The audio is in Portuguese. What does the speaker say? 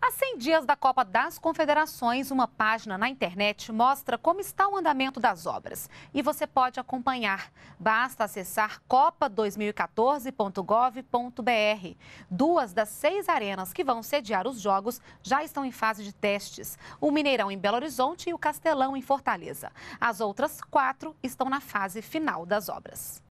Há 100 dias da Copa das Confederações, uma página na internet mostra como está o andamento das obras. E você pode acompanhar. Basta acessar copa2014.gov.br. Duas das seis arenas que vão sediar os jogos já estão em fase de testes: o Mineirão em Belo Horizonte e o Castelão em Fortaleza. As outras quatro estão na fase final das obras.